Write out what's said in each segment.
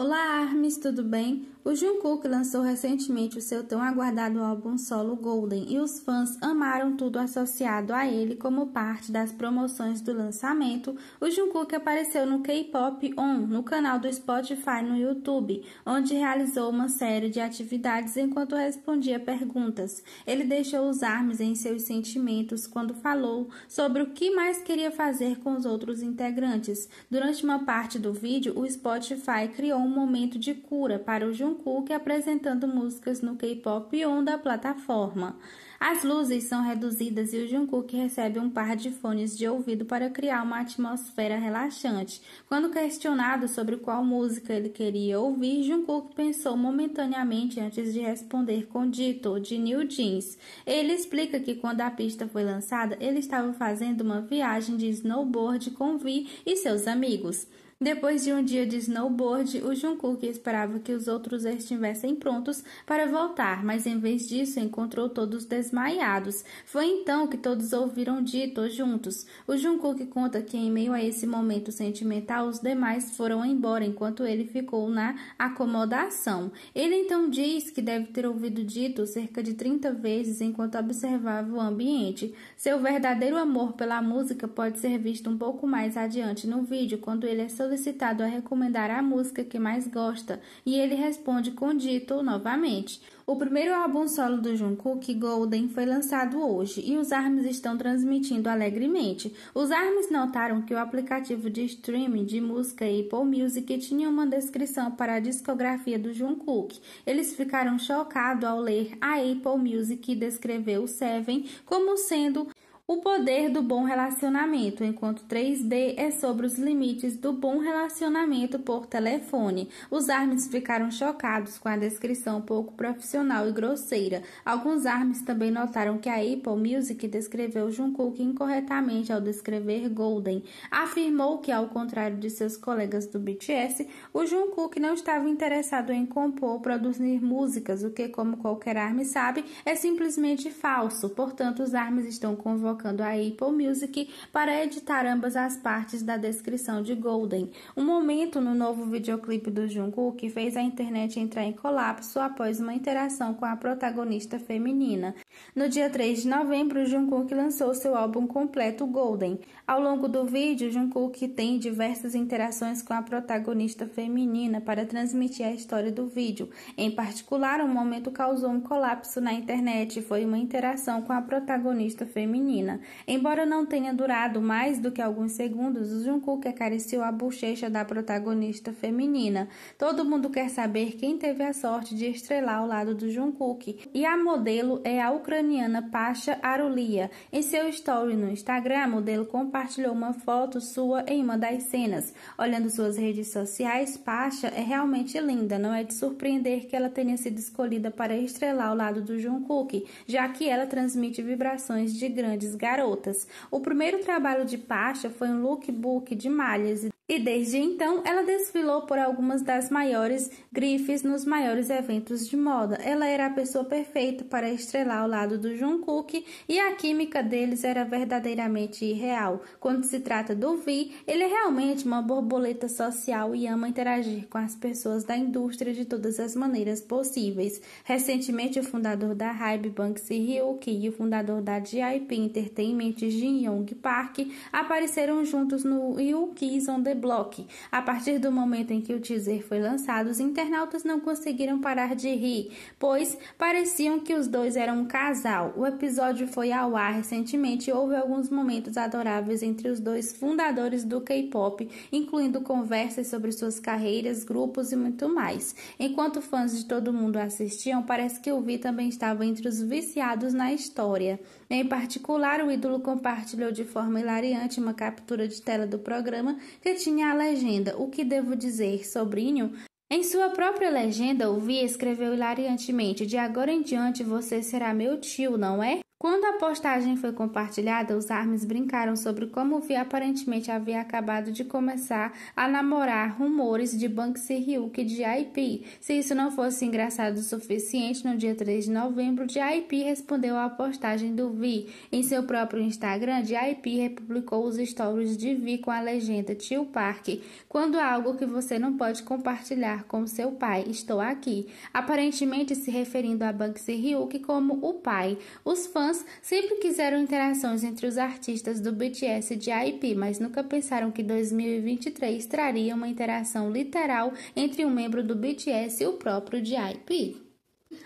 Olá, Armes, tudo bem? O Jungkook lançou recentemente o seu tão aguardado álbum solo Golden e os fãs amaram tudo associado a ele como parte das promoções do lançamento. O Jungkook apareceu no K-Pop On, no canal do Spotify no YouTube, onde realizou uma série de atividades enquanto respondia perguntas. Ele deixou os Armes em seus sentimentos quando falou sobre o que mais queria fazer com os outros integrantes. Durante uma parte do vídeo, o Spotify criou um momento de cura para o Jungkook apresentando músicas no K-pop on da plataforma. As luzes são reduzidas e o Jungkook recebe um par de fones de ouvido para criar uma atmosfera relaxante. Quando questionado sobre qual música ele queria ouvir, Jungkook pensou momentaneamente antes de responder com Dito, de New Jeans. Ele explica que quando a pista foi lançada, ele estava fazendo uma viagem de snowboard com Vi e seus amigos. Depois de um dia de snowboard, o Jungkook esperava que os outros estivessem prontos para voltar, mas em vez disso encontrou todos desmaiados. Foi então que todos ouviram dito juntos. O Jungkook conta que em meio a esse momento sentimental, os demais foram embora enquanto ele ficou na acomodação. Ele então diz que deve ter ouvido dito cerca de 30 vezes enquanto observava o ambiente. Seu verdadeiro amor pela música pode ser visto um pouco mais adiante no vídeo, quando ele é seu solicitado a recomendar a música que mais gosta e ele responde com Dito novamente. O primeiro álbum solo do Jungkook, Golden, foi lançado hoje e os ARMYs estão transmitindo alegremente. Os ARMYs notaram que o aplicativo de streaming de música Apple Music tinha uma descrição para a discografia do Jungkook. Eles ficaram chocados ao ler a Apple Music que descreveu Seven como sendo o poder do bom relacionamento, enquanto 3D é sobre os limites do bom relacionamento por telefone. Os armes ficaram chocados com a descrição pouco profissional e grosseira. Alguns armes também notaram que a Apple Music descreveu Jungkook incorretamente ao descrever Golden. Afirmou que, ao contrário de seus colegas do BTS, o Jungkook não estava interessado em compor ou produzir músicas, o que, como qualquer arme sabe, é simplesmente falso. Portanto, os armes estão convocados colocando a Apple Music para editar ambas as partes da descrição de Golden. Um momento no novo videoclipe do Jungkook fez a internet entrar em colapso após uma interação com a protagonista feminina. No dia 3 de novembro, Jungkook lançou seu álbum completo Golden. Ao longo do vídeo, Jungkook tem diversas interações com a protagonista feminina para transmitir a história do vídeo. Em particular, um momento causou um colapso na internet e foi uma interação com a protagonista feminina. Embora não tenha durado mais do que alguns segundos, o Jungkook acariciou a bochecha da protagonista feminina. Todo mundo quer saber quem teve a sorte de estrelar ao lado do Jungkook, e a modelo é a ucraniana Pasha Arulia. Em seu story no Instagram, a modelo compartilhou uma foto sua em uma das cenas. Olhando suas redes sociais, Pasha é realmente linda. Não é de surpreender que ela tenha sido escolhida para estrelar ao lado do Jungkook, já que ela transmite vibrações de grandes garotas. O primeiro trabalho de Pasha foi um lookbook de malhas e desde então, ela desfilou por algumas das maiores grifes nos maiores eventos de moda. Ela era a pessoa perfeita para estrelar ao lado do Jungkook e a química deles era verdadeiramente irreal. Quando se trata do Vi, ele é realmente uma borboleta social e ama interagir com as pessoas da indústria de todas as maneiras possíveis. Recentemente, o fundador da Hype, Banksy Ryuki, e o fundador da JYP Entertainment, Jin Young Park, apareceram juntos no Yukis on the Block. A partir do momento em que o teaser foi lançado, os internautas não conseguiram parar de rir, pois pareciam que os dois eram um casal. O episódio foi ao ar recentemente e houve alguns momentos adoráveis entre os dois fundadores do K-pop, incluindo conversas sobre suas carreiras, grupos e muito mais. Enquanto fãs de todo mundo assistiam, parece que o Vi também estava entre os viciados na história. Em particular, o ídolo compartilhou de forma hilariante uma captura de tela do programa que tinha tinha a legenda O que devo dizer, sobrinho? Em sua própria legenda, o Via escreveu hilariantemente: De agora em diante você será meu tio, não é? Quando a postagem foi compartilhada, os Armes brincaram sobre como Vi aparentemente havia acabado de começar a namorar rumores de Banksy Ryuk de IP. Se isso não fosse engraçado o suficiente, no dia 3 de novembro, de IP respondeu à postagem do Vi. Em seu próprio Instagram, de IP republicou os stories de Vi com a legenda Tio Park. Quando há algo que você não pode compartilhar com seu pai, estou aqui. Aparentemente se referindo a Banksy Ryuk como o pai. Os fãs fãs sempre quiseram interações entre os artistas do BTS de IP, mas nunca pensaram que 2023 traria uma interação literal entre um membro do BTS e o próprio de IP.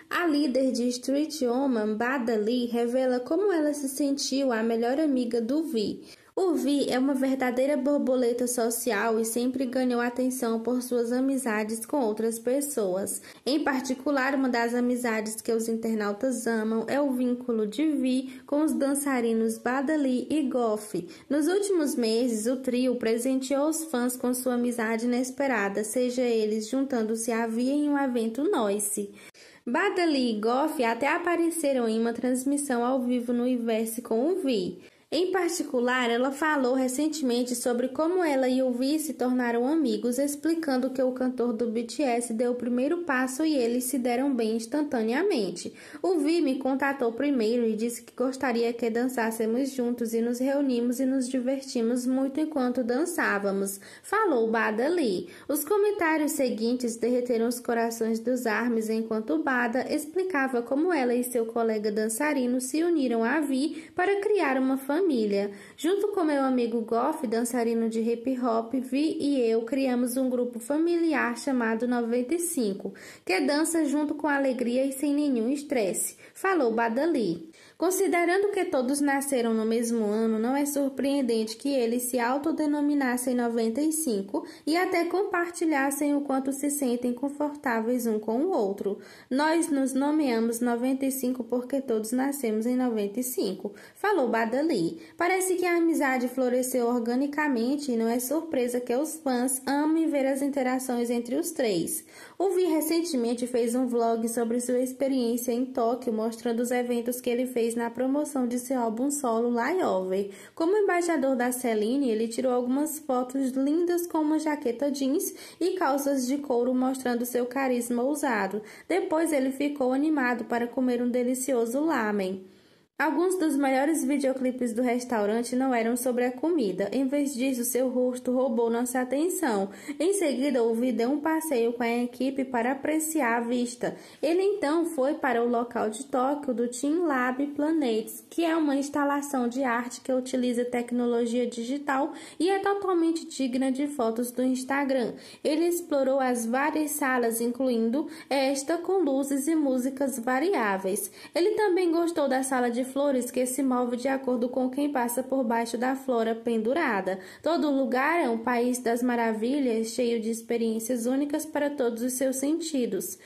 A líder de Street Woman, Bada Lee, revela como ela se sentiu a melhor amiga do V. O Vi é uma verdadeira borboleta social e sempre ganhou atenção por suas amizades com outras pessoas. Em particular, uma das amizades que os internautas amam é o vínculo de Vi com os dançarinos Badali e Goff. Nos últimos meses, o trio presenteou os fãs com sua amizade inesperada, seja eles juntando-se a Vi em um evento noice. Badali e Goff até apareceram em uma transmissão ao vivo no Iverse com o Vi. Em particular, ela falou recentemente sobre como ela e o Vi se tornaram amigos, explicando que o cantor do BTS deu o primeiro passo e eles se deram bem instantaneamente. O Vi me contatou primeiro e disse que gostaria que dançássemos juntos e nos reunimos e nos divertimos muito enquanto dançávamos, falou Bada Lee. Os comentários seguintes derreteram os corações dos armes enquanto Bada explicava como ela e seu colega dançarino se uniram a Vi para criar uma família família. Junto com meu amigo Goff, dançarino de hip hop, Vi e eu criamos um grupo familiar chamado 95, que dança junto com alegria e sem nenhum estresse, falou Badali. Considerando que todos nasceram no mesmo ano, não é surpreendente que eles se autodenominassem 95 e até compartilhassem o quanto se sentem confortáveis um com o outro. Nós nos nomeamos 95 porque todos nascemos em 95, falou Badali parece que a amizade floresceu organicamente e não é surpresa que os fãs amem ver as interações entre os três. O Vi recentemente fez um vlog sobre sua experiência em Tóquio, mostrando os eventos que ele fez na promoção de seu álbum solo Layover. Como embaixador da Celine, ele tirou algumas fotos lindas com uma jaqueta jeans e calças de couro, mostrando seu carisma ousado. Depois ele ficou animado para comer um delicioso lamen. Alguns dos maiores videoclipes do restaurante não eram sobre a comida. Em vez disso, seu rosto roubou nossa atenção. Em seguida, o deu um passeio com a equipe para apreciar a vista. Ele então foi para o local de Tóquio do Team Lab Planets, que é uma instalação de arte que utiliza tecnologia digital e é totalmente digna de fotos do Instagram. Ele explorou as várias salas, incluindo esta, com luzes e músicas variáveis. Ele também gostou da sala de flores que se move de acordo com quem passa por baixo da flora pendurada. Todo lugar é um país das maravilhas, cheio de experiências únicas para todos os seus sentidos.